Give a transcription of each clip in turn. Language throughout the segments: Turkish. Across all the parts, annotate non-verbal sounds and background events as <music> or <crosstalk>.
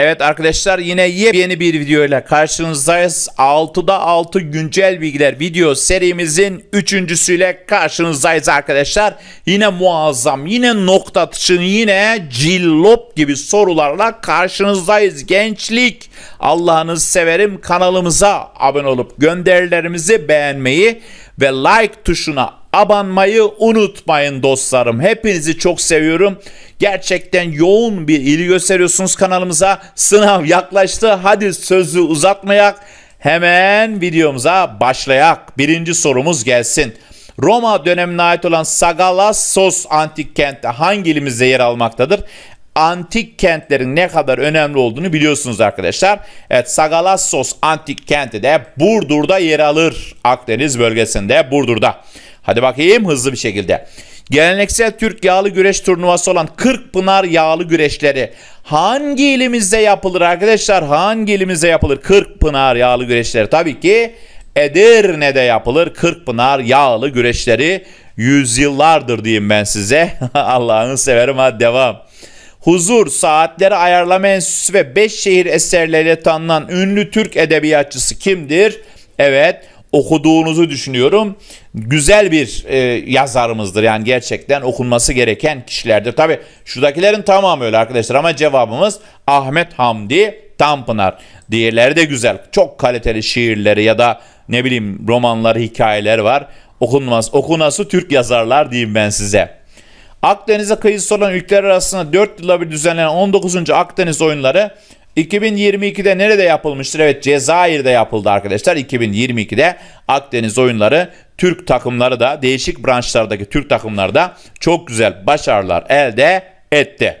Evet arkadaşlar yine yepyeni bir video ile karşınızdayız. 6'da 6 güncel bilgiler video serimizin üçüncüsüyle karşınızdayız arkadaşlar. Yine muazzam, yine nokta atışı, yine cillop gibi sorularla karşınızdayız. Gençlik Allah'ınızı severim kanalımıza abone olup gönderilerimizi beğenmeyi ve like tuşuna abanmayı unutmayın dostlarım. Hepinizi çok seviyorum. Gerçekten yoğun bir ilgi gösteriyorsunuz kanalımıza. Sınav yaklaştı. Hadi sözü uzatmayak. Hemen videomuza başlayak. Birinci sorumuz gelsin. Roma dönemine ait olan Sagalassos antik kentte hangi ilimizde yer almaktadır? Antik kentlerin ne kadar önemli olduğunu biliyorsunuz arkadaşlar. Evet Sagalassos antik kenti de Burdur'da yer alır. Akdeniz bölgesinde Burdur'da. Hadi bakayım hızlı bir şekilde. Geleneksel Türk yağlı güreş turnuvası olan Kırkpınar yağlı güreşleri hangi ilimizde yapılır arkadaşlar? Hangi ilimizde yapılır? Kırkpınar yağlı güreşleri tabii ki Edirne'de yapılır. Kırkpınar yağlı güreşleri yüzyıllardır diyeyim ben size. <laughs> Allah'ını severim hadi devam. Huzur, Saatleri Ayarlama Enstitüsü ve Beş Şehir eserleriyle tanınan ünlü Türk edebiyatçısı kimdir? Evet, okuduğunuzu düşünüyorum. Güzel bir e, yazarımızdır. Yani gerçekten okunması gereken kişilerdir. Tabi şuradakilerin tamamı öyle arkadaşlar ama cevabımız Ahmet Hamdi Tanpınar. Diğerleri de güzel. Çok kaliteli şiirleri ya da ne bileyim romanları, hikayeler var. Okunmaz, okunası Türk yazarlar diyeyim ben size. Akdeniz'e kıyısı olan ülkeler arasında 4 yıla bir düzenlenen 19. Akdeniz oyunları 2022'de nerede yapılmıştır? Evet Cezayir'de yapıldı arkadaşlar. 2022'de Akdeniz oyunları Türk takımları da değişik branşlardaki Türk takımları da çok güzel başarılar elde etti.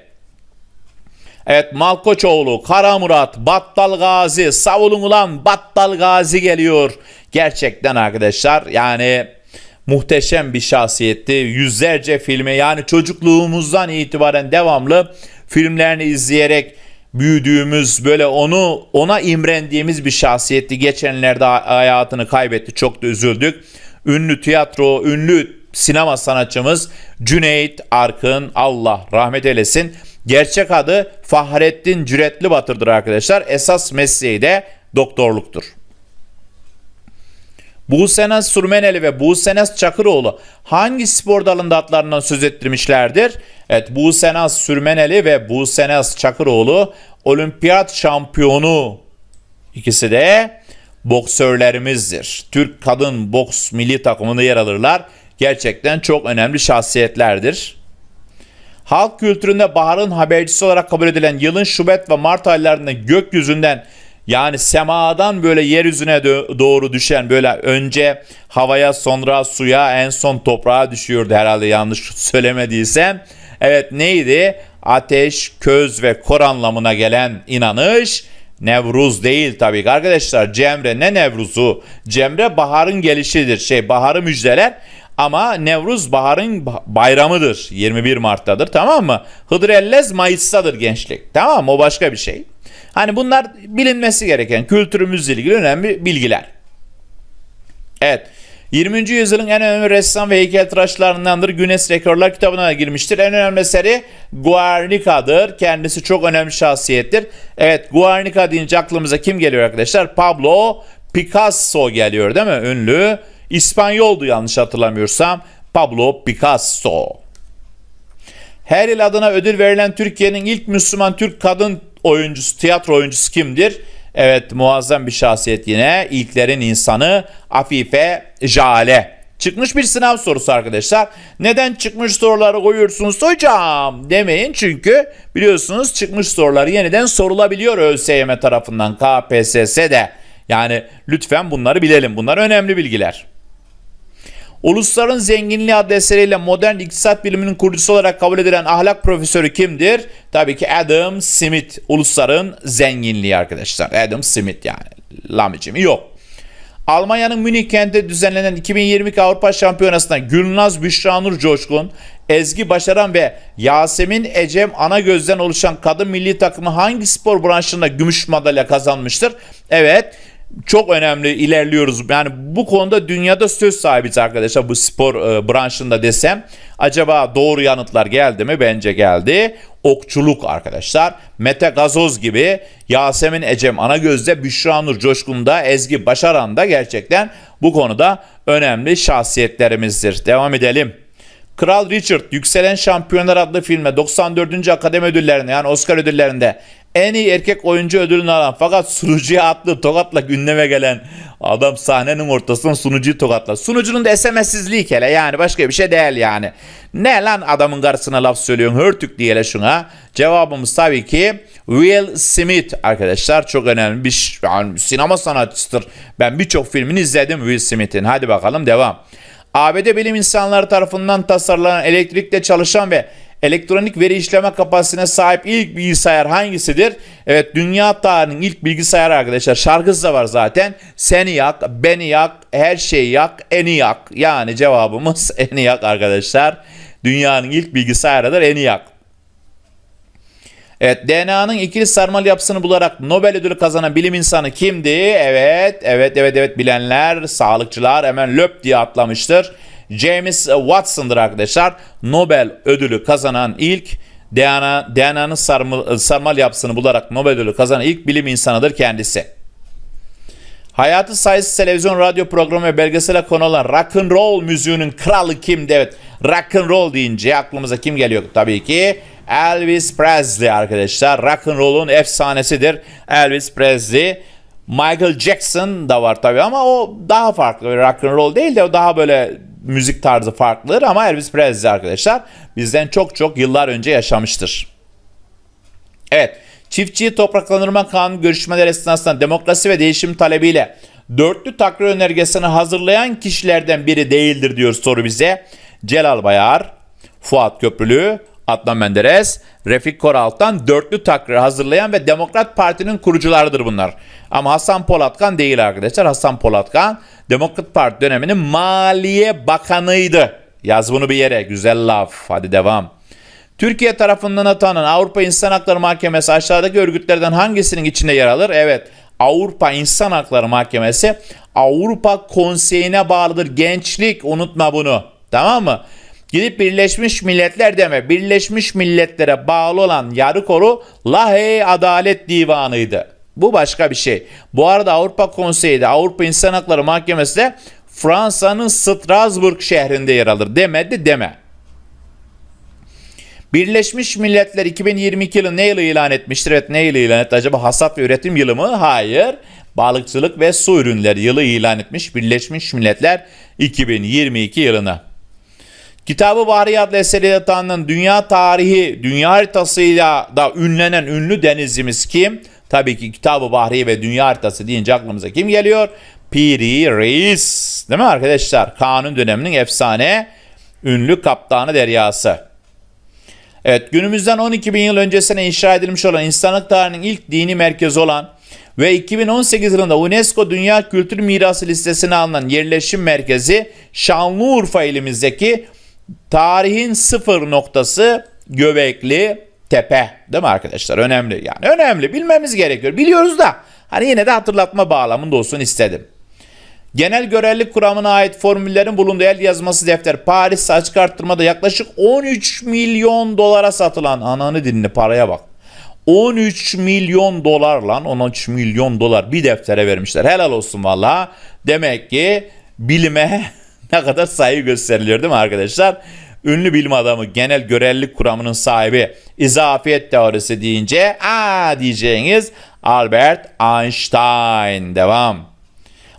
Evet Malkoçoğlu, Kara Murat, Battal Gazi, savulun ulan Battal Gazi geliyor. Gerçekten arkadaşlar yani muhteşem bir şahsiyetti. Yüzlerce filme yani çocukluğumuzdan itibaren devamlı filmlerini izleyerek büyüdüğümüz böyle onu ona imrendiğimiz bir şahsiyetti. Geçenlerde hayatını kaybetti. Çok da üzüldük. Ünlü tiyatro, ünlü sinema sanatçımız Cüneyt Arkın Allah rahmet eylesin. Gerçek adı Fahrettin Cüretli Batır'dır arkadaşlar. Esas mesleği de doktorluktur. Buğsenas Surmeneli ve Buğsenas Çakıroğlu hangi spor dalında atlarından söz ettirmişlerdir? Evet Buğsenas Sürmeneli ve Buğsenas Çakıroğlu olimpiyat şampiyonu ikisi de boksörlerimizdir. Türk kadın boks milli takımında yer alırlar. Gerçekten çok önemli şahsiyetlerdir. Halk kültüründe baharın habercisi olarak kabul edilen yılın Şubat ve Mart aylarında gökyüzünden yani semadan böyle yeryüzüne doğru düşen böyle önce havaya sonra suya en son toprağa düşüyordu herhalde yanlış söylemediysem. Evet neydi? Ateş, köz ve kor anlamına gelen inanış Nevruz değil tabii ki arkadaşlar. Cemre ne Nevruz'u? Cemre baharın gelişidir. Şey baharı müjdeler. Ama Nevruz baharın bayramıdır. 21 Mart'tadır tamam mı? Hıdrellez Mayıs'tadır gençlik. Tamam mı? O başka bir şey. Hani bunlar bilinmesi gereken kültürümüzle ilgili önemli bilgiler. Evet. 20. yüzyılın en önemli ressam ve heykeltıraşlarındandır. Güneş Rekorlar kitabına da girmiştir. En önemli eseri Guernica'dır. Kendisi çok önemli şahsiyettir. Evet Guernica deyince aklımıza kim geliyor arkadaşlar? Pablo Picasso geliyor değil mi? Ünlü İspanyoldu yanlış hatırlamıyorsam Pablo Picasso. Her yıl adına ödül verilen Türkiye'nin ilk Müslüman Türk kadın oyuncusu, tiyatro oyuncusu kimdir? Evet muazzam bir şahsiyet yine ilklerin insanı Afife Jale. Çıkmış bir sınav sorusu arkadaşlar. Neden çıkmış soruları koyuyorsunuz hocam demeyin. Çünkü biliyorsunuz çıkmış soruları yeniden sorulabiliyor ÖSYM tarafından KPSS'de. Yani lütfen bunları bilelim. Bunlar önemli bilgiler. Ulusların Zenginliği adlı eseriyle modern iktisat biliminin kurucusu olarak kabul edilen ahlak profesörü kimdir? Tabii ki Adam Smith. Ulusların Zenginliği arkadaşlar. Adam Smith yani. Lamicimi yok. Almanya'nın Münih kentinde düzenlenen 2020 Avrupa Şampiyonası'nda Gülnaz Büşranur Coşkun, Ezgi Başaran ve Yasemin Ecem Anagöz'den oluşan kadın milli takımı hangi spor branşında gümüş madalya kazanmıştır? Evet, çok önemli ilerliyoruz. Yani bu konuda dünyada söz sahibiz arkadaşlar bu spor e, branşında desem. Acaba doğru yanıtlar geldi mi? Bence geldi. Okçuluk arkadaşlar. Mete Gazoz gibi, Yasemin Ecem Anagöz'de, Büşra Nur Coşkun'da, Ezgi Başaran'da gerçekten bu konuda önemli şahsiyetlerimizdir. Devam edelim. Kral Richard Yükselen Şampiyonlar adlı filme 94. Akademi Ödülleri'nde yani Oscar ödüllerinde en iyi erkek oyuncu ödülünü alan fakat sunucuya attığı tokatla gündeme gelen adam sahnenin ortasından sunucuyu tokatla. Sunucunun da SMS'sizliği hele yani başka bir şey değil yani. Ne lan adamın karşısına laf söylüyorsun hörtük diyele şuna. Cevabımız tabii ki Will Smith arkadaşlar çok önemli bir yani sinema sanatçısıdır. Ben birçok filmini izledim Will Smith'in. Hadi bakalım devam. ABD bilim insanları tarafından tasarlanan elektrikle çalışan ve elektronik veri işleme kapasitesine sahip ilk bilgisayar hangisidir? Evet dünya tarihinin ilk bilgisayarı arkadaşlar. Şarkısı da var zaten. Seni yak, beni yak, her şeyi yak, eni yak. Yani cevabımız <laughs> eni yak arkadaşlar. Dünyanın ilk bilgisayarıdır eni yak. Evet DNA'nın ikili sarmal yapısını bularak Nobel ödülü kazanan bilim insanı kimdi? Evet, evet, evet, evet bilenler, sağlıkçılar hemen löp diye atlamıştır. James Watson'dır arkadaşlar. Nobel ödülü kazanan ilk DNA, DNA'nın sarmal, sarmal yapısını bularak Nobel ödülü kazanan ilk bilim insanıdır kendisi. Hayatı sayısı televizyon, radyo programı ve belgesele konu olan rock and roll müziğinin kralı kim? Evet, rock and roll deyince aklımıza kim geliyor tabii ki? Elvis Presley arkadaşlar. Rock and roll'un efsanesidir Elvis Presley. Michael Jackson da var tabii ama o daha farklı. Rock and roll değil de o daha böyle müzik tarzı farklıdır ama Elvis Presley arkadaşlar bizden çok çok yıllar önce yaşamıştır. Evet, çiftçi topraklandırma kanunu görüşmeleri esnasında demokrasi ve değişim talebiyle dörtlü takrir önergesini hazırlayan kişilerden biri değildir diyor soru bize. Celal Bayar, Fuat Köprülü, Adnan Menderes, Refik Koralt'tan dörtlü takrir hazırlayan ve Demokrat Parti'nin kurucularıdır bunlar. Ama Hasan Polatkan değil arkadaşlar. Hasan Polatkan Demokrat Parti döneminin Maliye Bakanıydı. Yaz bunu bir yere. Güzel laf. Hadi devam. Türkiye tarafından atanan Avrupa İnsan Hakları Mahkemesi aşağıdaki örgütlerden hangisinin içinde yer alır? Evet. Avrupa İnsan Hakları Mahkemesi Avrupa Konseyi'ne bağlıdır. Gençlik unutma bunu. Tamam mı? Gidip Birleşmiş Milletler deme. Birleşmiş Milletler'e bağlı olan yarı koru Lahey Adalet Divanı'ydı. Bu başka bir şey. Bu arada Avrupa Konseyi de Avrupa İnsan Hakları Mahkemesi de Fransa'nın Strasbourg şehrinde yer alır. Demedi deme. Birleşmiş Milletler 2022 yılı ne yılı ilan etmiştir? Evet ne yılı ilan etti? Acaba hasat ve üretim yılı mı? Hayır. Balıkçılık ve su ürünleri yılı ilan etmiş Birleşmiş Milletler 2022 yılına. Kitabı Bahri adlı eseriyle tanınan dünya tarihi, dünya haritasıyla da ünlenen ünlü denizimiz kim? Tabii ki Kitab-ı Bahri ve Dünya Haritası deyince aklımıza kim geliyor? Piri Reis. Değil mi arkadaşlar? Kanun döneminin efsane ünlü kaptanı deryası. Evet günümüzden 12 bin yıl öncesine inşa edilmiş olan insanlık tarihinin ilk dini merkezi olan ve 2018 yılında UNESCO Dünya Kültür Mirası listesine alınan yerleşim merkezi Şanlıurfa ilimizdeki tarihin sıfır noktası Göbekli tepe değil mi arkadaşlar? Önemli yani önemli bilmemiz gerekiyor. Biliyoruz da hani yine de hatırlatma bağlamında olsun istedim. Genel görevlilik kuramına ait formüllerin bulunduğu el yazması defter Paris açık arttırmada yaklaşık 13 milyon dolara satılan ananı dinle paraya bak. 13 milyon dolar lan 13 milyon dolar bir deftere vermişler. Helal olsun valla. Demek ki bilime <laughs> ne kadar saygı gösteriliyor değil mi arkadaşlar? ünlü bilim adamı genel görelilik kuramının sahibi izafiyet teorisi deyince aa diyeceğiniz Albert Einstein. Devam.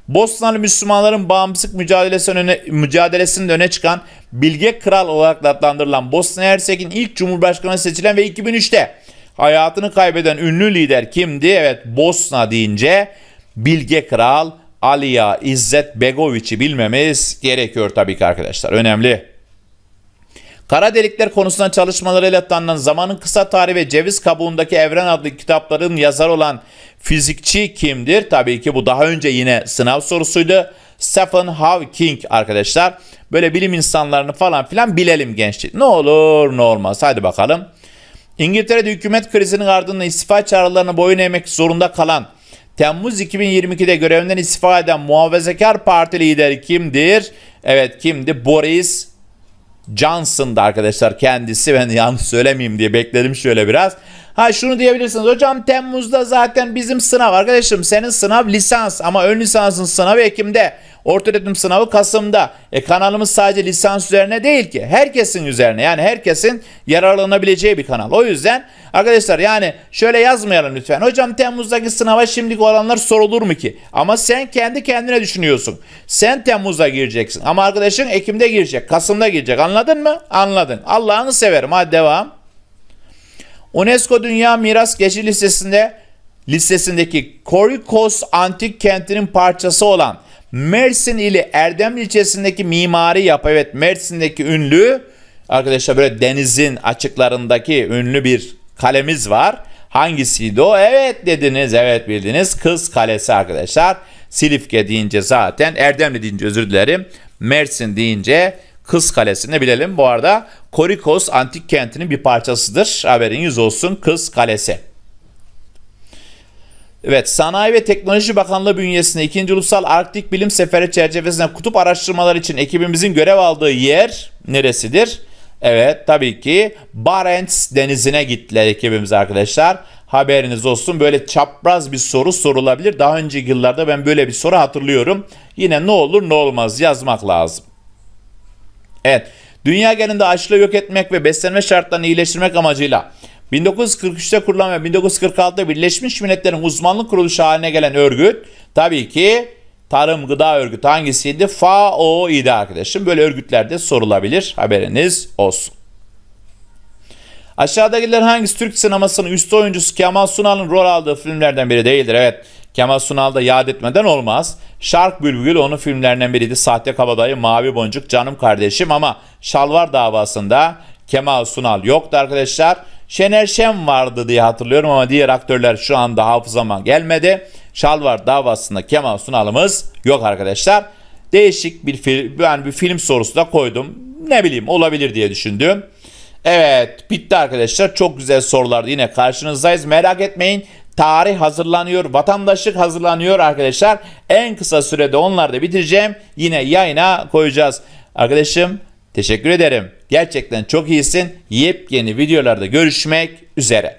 Bosnalı Müslümanların bağımsızlık mücadelesinin öne, mücadelesinde öne çıkan Bilge Kral olarak adlandırılan Bosna Hersek'in ilk Cumhurbaşkanı seçilen ve 2003'te hayatını kaybeden ünlü lider kimdi? Evet Bosna deyince Bilge Kral Aliya İzzet Begoviç'i bilmemiz gerekiyor tabii ki arkadaşlar. Önemli. Kara delikler konusunda çalışmalarıyla tanınan Zamanın Kısa Tarihi ve Ceviz Kabuğundaki Evren adlı kitapların yazar olan fizikçi kimdir? Tabii ki bu daha önce yine sınav sorusuydu. Stephen Hawking arkadaşlar. Böyle bilim insanlarını falan filan bilelim gençlik. Ne olur ne olmaz. Hadi bakalım. İngiltere'de hükümet krizinin ardından istifa çağrılarına boyun eğmek zorunda kalan Temmuz 2022'de görevinden istifa eden muhafazakar parti lideri kimdir? Evet kimdi? Boris Johnson'da arkadaşlar kendisi ben yanlış söylemeyeyim diye bekledim şöyle biraz. Ha şunu diyebilirsiniz hocam Temmuz'da zaten bizim sınav arkadaşım senin sınav lisans ama ön lisansın sınavı Ekim'de. Ortaöğretim sınavı Kasım'da. E, kanalımız sadece lisans üzerine değil ki. Herkesin üzerine yani herkesin yararlanabileceği bir kanal. O yüzden arkadaşlar yani şöyle yazmayalım lütfen. Hocam Temmuz'daki sınava şimdiki olanlar sorulur mu ki? Ama sen kendi kendine düşünüyorsun. Sen Temmuz'a gireceksin ama arkadaşın Ekim'de girecek, Kasım'da girecek. Anladın mı? Anladın. Allah'ını severim. Hadi devam. UNESCO Dünya Miras Geçici Listesi'nde listesindeki Korikos antik kentinin parçası olan Mersin ili Erdem ilçesindeki mimari yapı evet Mersin'deki ünlü arkadaşlar böyle denizin açıklarındaki ünlü bir kalemiz var. Hangisiydi o? Evet dediniz, evet bildiniz. Kız Kalesi arkadaşlar. Silifke deyince zaten, Erdemli deyince özür dilerim. Mersin deyince Kız Kalesi'ni bilelim. Bu arada Korikos antik kentinin bir parçasıdır. Haberiniz olsun Kız Kalesi. Evet, Sanayi ve Teknoloji Bakanlığı bünyesinde 2. Ulusal Arktik Bilim Seferi çerçevesinde kutup araştırmaları için ekibimizin görev aldığı yer neresidir? Evet, tabii ki Barents Denizi'ne gittiler ekibimiz arkadaşlar. Haberiniz olsun böyle çapraz bir soru sorulabilir. Daha önceki yıllarda ben böyle bir soru hatırlıyorum. Yine ne olur ne olmaz yazmak lazım. Evet, dünya genelinde açlığı yok etmek ve beslenme şartlarını iyileştirmek amacıyla 1943'te kurulan ve 1946'da Birleşmiş Milletler'in uzmanlık kuruluşu haline gelen örgüt tabii ki Tarım Gıda Örgütü hangisiydi? FAO idi e arkadaşım. Böyle örgütlerde sorulabilir. Haberiniz olsun. Aşağıdakiler hangisi Türk sinemasının üst oyuncusu Kemal Sunal'ın rol aldığı filmlerden biri değildir? Evet. Kemal Sunal da yad etmeden olmaz. Şark Bülbül onun filmlerinden biriydi. Sahte Kabadayı, Mavi Boncuk, Canım Kardeşim ama Şalvar davasında Kemal Sunal yoktu arkadaşlar. Şener Şen vardı diye hatırlıyorum ama diğer aktörler şu anda hafızama gelmedi. Şalvar davasında Kemal Sunal'ımız yok arkadaşlar. Değişik bir film, yani bir film sorusu da koydum. Ne bileyim olabilir diye düşündüm. Evet bitti arkadaşlar. Çok güzel sorular yine karşınızdayız. Merak etmeyin. Tarih hazırlanıyor, vatandaşlık hazırlanıyor arkadaşlar. En kısa sürede onları da bitireceğim. Yine yayına koyacağız. Arkadaşım Teşekkür ederim. Gerçekten çok iyisin. Yepyeni videolarda görüşmek üzere.